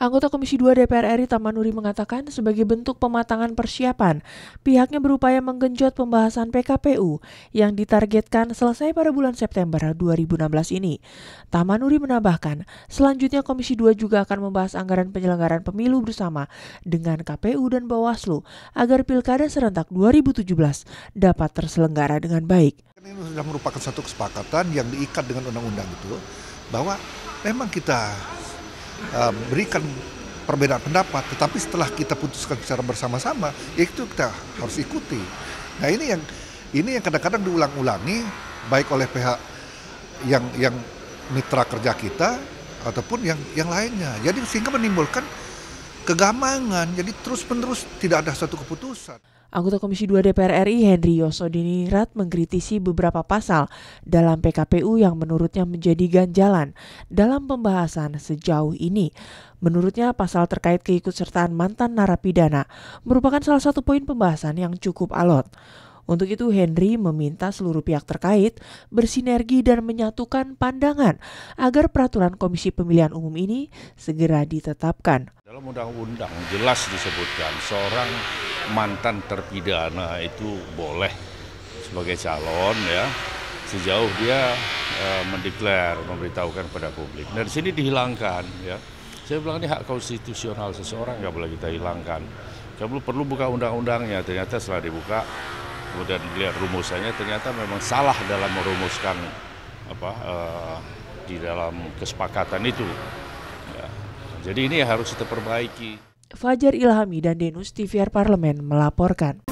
Anggota Komisi 2 DPR RI Tamanuri mengatakan sebagai bentuk pematangan persiapan, pihaknya berupaya menggenjot pembahasan PKPU yang ditargetkan selesai pada bulan September 2016 ini. Tamanuri menambahkan, selanjutnya Komisi 2 juga akan membahas anggaran penyelenggaraan pemilu bersama dengan KPU dan Bawaslu agar Pilkada serentak 2017 dapat terselenggara dengan baik. Ini sudah merupakan satu kesepakatan yang diikat dengan undang-undang itu bahwa memang kita Eh, berikan perbedaan pendapat, tetapi setelah kita putuskan secara bersama-sama, ya itu kita harus ikuti. Nah ini yang ini yang kadang-kadang diulang-ulangi baik oleh pihak yang yang mitra kerja kita ataupun yang yang lainnya. Jadi sehingga menimbulkan kegamangan. Jadi terus-menerus tidak ada satu keputusan. Anggota Komisi 2 DPR RI Henry Yosodinirat mengkritisi beberapa pasal dalam PKPU yang menurutnya menjadi ganjalan dalam pembahasan sejauh ini. Menurutnya pasal terkait keikutsertaan mantan narapidana merupakan salah satu poin pembahasan yang cukup alot. Untuk itu Henry meminta seluruh pihak terkait bersinergi dan menyatukan pandangan agar peraturan Komisi Pemilihan Umum ini segera ditetapkan. Dalam undang-undang jelas disebutkan seorang mantan terpidana itu boleh sebagai calon ya sejauh dia e, mendeklar memberitahukan kepada publik. Nah di sini dihilangkan ya. Saya bilang ini hak konstitusional seseorang nggak boleh kita hilangkan. Kamu perlu buka undang-undangnya. Ternyata setelah dibuka kemudian melihat rumusannya ternyata memang salah dalam merumuskan apa uh, di dalam kesepakatan itu. Ya. Jadi ini harus diperbaiki. Fajar Ilhami dan Denus TVR Parlemen melaporkan.